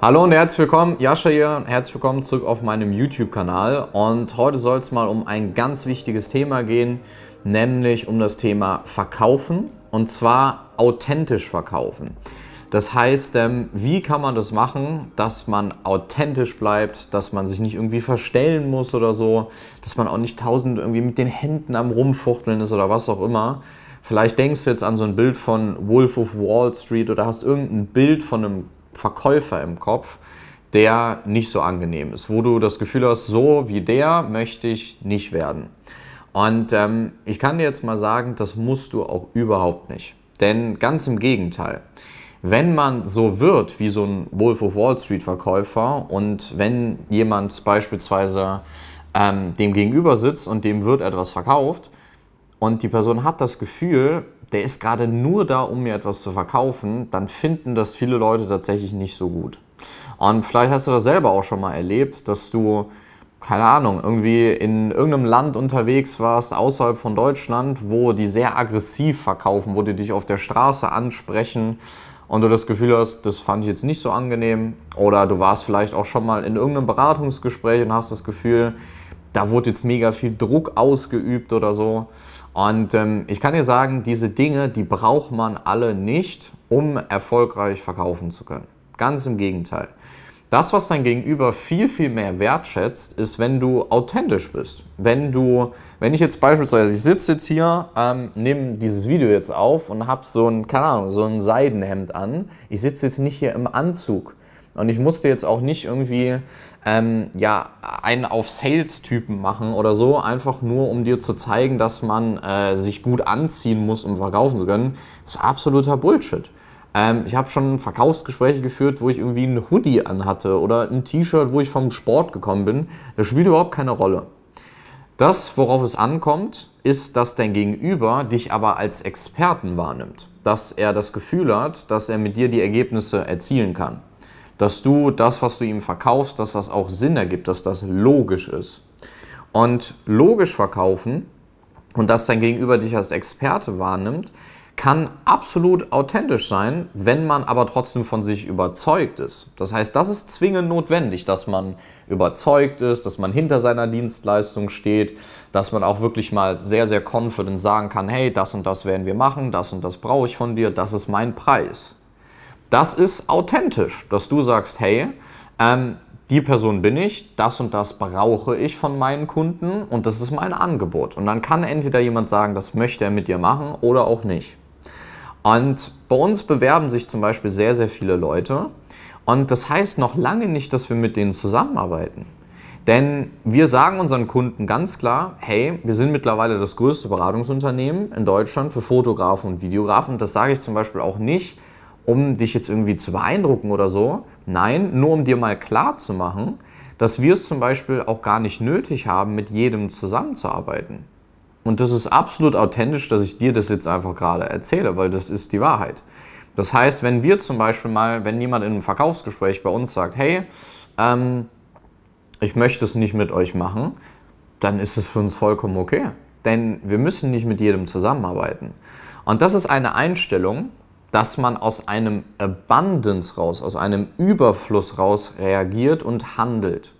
Hallo und herzlich willkommen, Jascha hier, herzlich willkommen zurück auf meinem YouTube-Kanal und heute soll es mal um ein ganz wichtiges Thema gehen, nämlich um das Thema Verkaufen und zwar authentisch verkaufen. Das heißt, ähm, wie kann man das machen, dass man authentisch bleibt, dass man sich nicht irgendwie verstellen muss oder so, dass man auch nicht tausend irgendwie mit den Händen am Rumfuchteln ist oder was auch immer. Vielleicht denkst du jetzt an so ein Bild von Wolf of Wall Street oder hast irgendein Bild von einem Verkäufer im Kopf, der nicht so angenehm ist, wo du das Gefühl hast, so wie der möchte ich nicht werden. Und ähm, ich kann dir jetzt mal sagen, das musst du auch überhaupt nicht. Denn ganz im Gegenteil, wenn man so wird wie so ein Wolf of Wall Street Verkäufer und wenn jemand beispielsweise ähm, dem gegenüber sitzt und dem wird etwas verkauft und die Person hat das Gefühl, der ist gerade nur da, um mir etwas zu verkaufen, dann finden das viele Leute tatsächlich nicht so gut. Und vielleicht hast du das selber auch schon mal erlebt, dass du, keine Ahnung, irgendwie in irgendeinem Land unterwegs warst, außerhalb von Deutschland, wo die sehr aggressiv verkaufen, wo die dich auf der Straße ansprechen und du das Gefühl hast, das fand ich jetzt nicht so angenehm. Oder du warst vielleicht auch schon mal in irgendeinem Beratungsgespräch und hast das Gefühl, da wurde jetzt mega viel Druck ausgeübt oder so. Und ähm, ich kann dir sagen, diese Dinge, die braucht man alle nicht, um erfolgreich verkaufen zu können. Ganz im Gegenteil. Das, was dein Gegenüber viel, viel mehr wertschätzt, ist, wenn du authentisch bist. Wenn du, wenn ich jetzt beispielsweise, ich sitze jetzt hier, ähm, nehme dieses Video jetzt auf und habe so ein, keine Ahnung, so ein Seidenhemd an. Ich sitze jetzt nicht hier im Anzug. Und ich musste jetzt auch nicht irgendwie ähm, ja, einen auf Sales-Typen machen oder so, einfach nur um dir zu zeigen, dass man äh, sich gut anziehen muss, um verkaufen zu können. Das ist absoluter Bullshit. Ähm, ich habe schon Verkaufsgespräche geführt, wo ich irgendwie einen Hoodie anhatte oder ein T-Shirt, wo ich vom Sport gekommen bin. Das spielt überhaupt keine Rolle. Das, worauf es ankommt, ist, dass dein Gegenüber dich aber als Experten wahrnimmt, dass er das Gefühl hat, dass er mit dir die Ergebnisse erzielen kann dass du das, was du ihm verkaufst, dass das auch Sinn ergibt, dass das logisch ist. Und logisch verkaufen und dass dein Gegenüber dich als Experte wahrnimmt, kann absolut authentisch sein, wenn man aber trotzdem von sich überzeugt ist. Das heißt, das ist zwingend notwendig, dass man überzeugt ist, dass man hinter seiner Dienstleistung steht, dass man auch wirklich mal sehr, sehr confident sagen kann, hey, das und das werden wir machen, das und das brauche ich von dir, das ist mein Preis. Das ist authentisch, dass du sagst, hey, ähm, die Person bin ich, das und das brauche ich von meinen Kunden und das ist mein Angebot. Und dann kann entweder jemand sagen, das möchte er mit dir machen oder auch nicht. Und bei uns bewerben sich zum Beispiel sehr, sehr viele Leute. Und das heißt noch lange nicht, dass wir mit denen zusammenarbeiten. Denn wir sagen unseren Kunden ganz klar, hey, wir sind mittlerweile das größte Beratungsunternehmen in Deutschland für Fotografen und Videografen. Und das sage ich zum Beispiel auch nicht, um dich jetzt irgendwie zu beeindrucken oder so. Nein, nur um dir mal klar zu machen, dass wir es zum Beispiel auch gar nicht nötig haben, mit jedem zusammenzuarbeiten. Und das ist absolut authentisch, dass ich dir das jetzt einfach gerade erzähle, weil das ist die Wahrheit. Das heißt, wenn wir zum Beispiel mal, wenn jemand in einem Verkaufsgespräch bei uns sagt, hey, ähm, ich möchte es nicht mit euch machen, dann ist es für uns vollkommen okay. Denn wir müssen nicht mit jedem zusammenarbeiten. Und das ist eine Einstellung, dass man aus einem Abundance raus, aus einem Überfluss raus reagiert und handelt.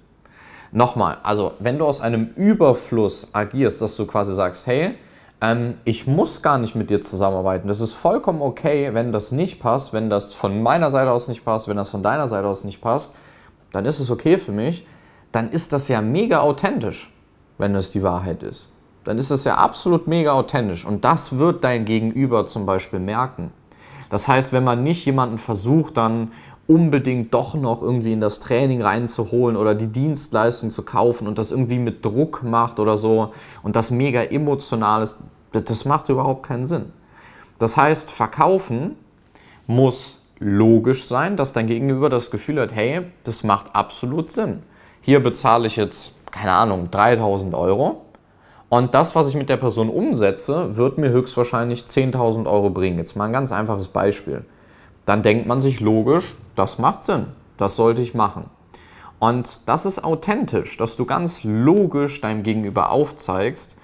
Nochmal, also wenn du aus einem Überfluss agierst, dass du quasi sagst, hey, ähm, ich muss gar nicht mit dir zusammenarbeiten. Das ist vollkommen okay, wenn das nicht passt, wenn das von meiner Seite aus nicht passt, wenn das von deiner Seite aus nicht passt, dann ist es okay für mich. Dann ist das ja mega authentisch, wenn das die Wahrheit ist. Dann ist das ja absolut mega authentisch und das wird dein Gegenüber zum Beispiel merken. Das heißt, wenn man nicht jemanden versucht, dann unbedingt doch noch irgendwie in das Training reinzuholen oder die Dienstleistung zu kaufen und das irgendwie mit Druck macht oder so und das mega emotional ist, das macht überhaupt keinen Sinn. Das heißt, verkaufen muss logisch sein, dass dein Gegenüber das Gefühl hat, hey, das macht absolut Sinn. Hier bezahle ich jetzt, keine Ahnung, 3000 Euro und das, was ich mit der Person umsetze, wird mir höchstwahrscheinlich 10.000 Euro bringen. Jetzt mal ein ganz einfaches Beispiel. Dann denkt man sich logisch, das macht Sinn, das sollte ich machen. Und das ist authentisch, dass du ganz logisch deinem Gegenüber aufzeigst,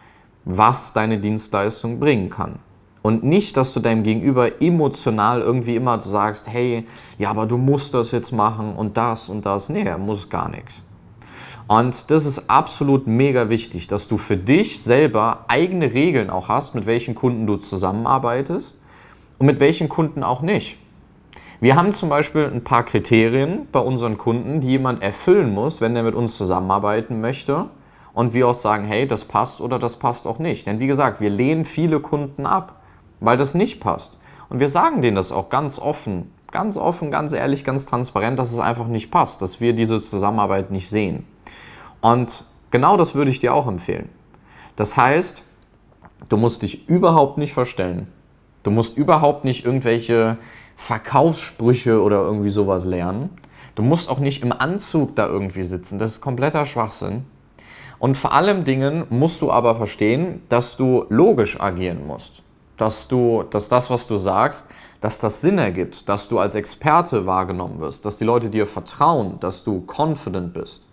was deine Dienstleistung bringen kann. Und nicht, dass du deinem Gegenüber emotional irgendwie immer sagst, hey, ja, aber du musst das jetzt machen und das und das. Nee, er muss gar nichts. Und das ist absolut mega wichtig, dass du für dich selber eigene Regeln auch hast, mit welchen Kunden du zusammenarbeitest und mit welchen Kunden auch nicht. Wir haben zum Beispiel ein paar Kriterien bei unseren Kunden, die jemand erfüllen muss, wenn er mit uns zusammenarbeiten möchte. Und wir auch sagen, hey, das passt oder das passt auch nicht. Denn wie gesagt, wir lehnen viele Kunden ab, weil das nicht passt. Und wir sagen denen das auch ganz offen, ganz offen, ganz ehrlich, ganz transparent, dass es einfach nicht passt, dass wir diese Zusammenarbeit nicht sehen. Und genau das würde ich dir auch empfehlen. Das heißt, du musst dich überhaupt nicht verstellen. Du musst überhaupt nicht irgendwelche Verkaufssprüche oder irgendwie sowas lernen. Du musst auch nicht im Anzug da irgendwie sitzen. Das ist kompletter Schwachsinn. Und vor allem Dingen musst du aber verstehen, dass du logisch agieren musst. Dass du, dass das, was du sagst, dass das Sinn ergibt, dass du als Experte wahrgenommen wirst, dass die Leute dir vertrauen, dass du confident bist.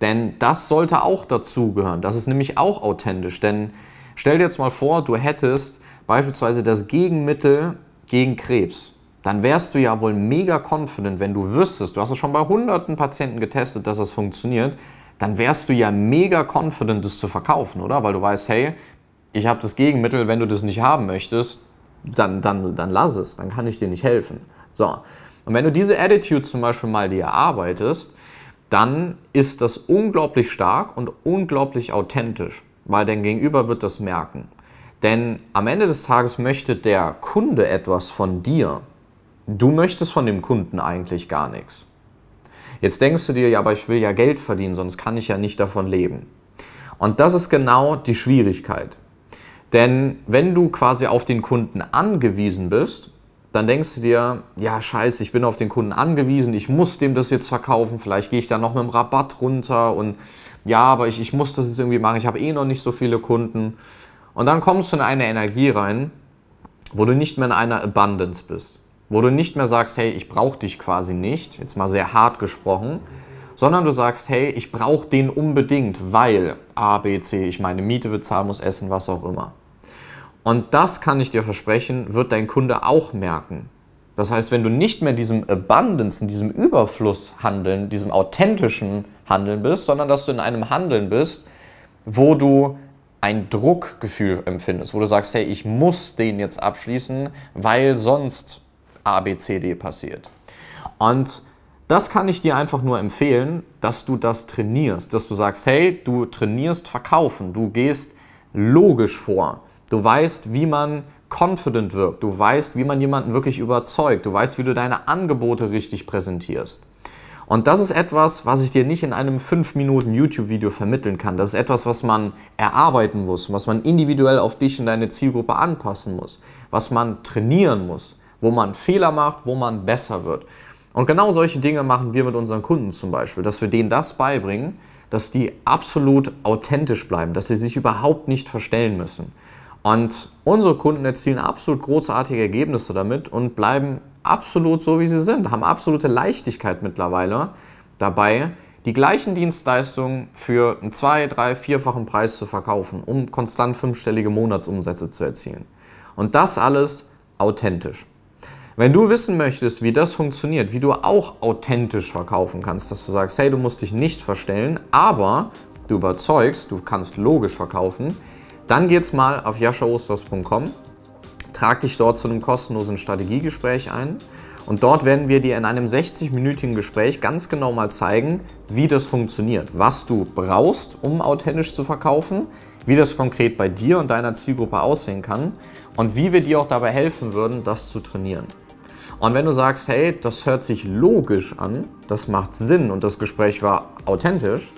Denn das sollte auch dazugehören. Das ist nämlich auch authentisch. Denn stell dir jetzt mal vor, du hättest beispielsweise das Gegenmittel gegen Krebs. Dann wärst du ja wohl mega confident, wenn du wüsstest, du hast es schon bei hunderten Patienten getestet, dass das funktioniert, dann wärst du ja mega confident, das zu verkaufen, oder? Weil du weißt, hey, ich habe das Gegenmittel, wenn du das nicht haben möchtest, dann, dann, dann lass es, dann kann ich dir nicht helfen. So. Und wenn du diese Attitude zum Beispiel mal dir erarbeitest, dann ist das unglaublich stark und unglaublich authentisch, weil dein Gegenüber wird das merken. Denn am Ende des Tages möchte der Kunde etwas von dir. Du möchtest von dem Kunden eigentlich gar nichts. Jetzt denkst du dir, ja, aber ich will ja Geld verdienen, sonst kann ich ja nicht davon leben. Und das ist genau die Schwierigkeit. Denn wenn du quasi auf den Kunden angewiesen bist, dann denkst du dir, ja scheiße, ich bin auf den Kunden angewiesen, ich muss dem das jetzt verkaufen, vielleicht gehe ich da noch mit dem Rabatt runter und ja, aber ich, ich muss das jetzt irgendwie machen, ich habe eh noch nicht so viele Kunden. Und dann kommst du in eine Energie rein, wo du nicht mehr in einer Abundance bist, wo du nicht mehr sagst, hey, ich brauche dich quasi nicht, jetzt mal sehr hart gesprochen, sondern du sagst, hey, ich brauche den unbedingt, weil A, B, C, ich meine Miete bezahlen muss, essen, was auch immer. Und das kann ich dir versprechen, wird dein Kunde auch merken. Das heißt, wenn du nicht mehr in diesem Abundance, in diesem Überfluss handeln, diesem authentischen Handeln bist, sondern dass du in einem Handeln bist, wo du ein Druckgefühl empfindest, wo du sagst, hey, ich muss den jetzt abschließen, weil sonst A, B, C, D passiert. Und das kann ich dir einfach nur empfehlen, dass du das trainierst, dass du sagst, hey, du trainierst Verkaufen, du gehst logisch vor. Du weißt, wie man confident wirkt. Du weißt, wie man jemanden wirklich überzeugt. Du weißt, wie du deine Angebote richtig präsentierst. Und das ist etwas, was ich dir nicht in einem 5-Minuten-YouTube-Video vermitteln kann. Das ist etwas, was man erarbeiten muss, was man individuell auf dich und deine Zielgruppe anpassen muss, was man trainieren muss, wo man Fehler macht, wo man besser wird. Und genau solche Dinge machen wir mit unseren Kunden zum Beispiel, dass wir denen das beibringen, dass die absolut authentisch bleiben, dass sie sich überhaupt nicht verstellen müssen. Und unsere Kunden erzielen absolut großartige Ergebnisse damit und bleiben absolut so, wie sie sind, haben absolute Leichtigkeit mittlerweile dabei, die gleichen Dienstleistungen für einen zwei-, drei-, vierfachen Preis zu verkaufen, um konstant fünfstellige Monatsumsätze zu erzielen. Und das alles authentisch. Wenn du wissen möchtest, wie das funktioniert, wie du auch authentisch verkaufen kannst, dass du sagst, hey, du musst dich nicht verstellen, aber du überzeugst, du kannst logisch verkaufen, dann geht's mal auf jaschaostos.com, trag dich dort zu einem kostenlosen Strategiegespräch ein und dort werden wir dir in einem 60-minütigen Gespräch ganz genau mal zeigen, wie das funktioniert, was du brauchst, um authentisch zu verkaufen, wie das konkret bei dir und deiner Zielgruppe aussehen kann und wie wir dir auch dabei helfen würden, das zu trainieren. Und wenn du sagst, hey, das hört sich logisch an, das macht Sinn und das Gespräch war authentisch,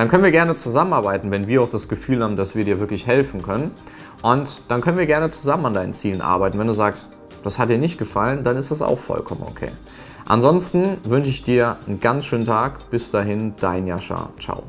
dann können wir gerne zusammenarbeiten, wenn wir auch das Gefühl haben, dass wir dir wirklich helfen können. Und dann können wir gerne zusammen an deinen Zielen arbeiten. Wenn du sagst, das hat dir nicht gefallen, dann ist das auch vollkommen okay. Ansonsten wünsche ich dir einen ganz schönen Tag. Bis dahin, dein Jascha. Ciao.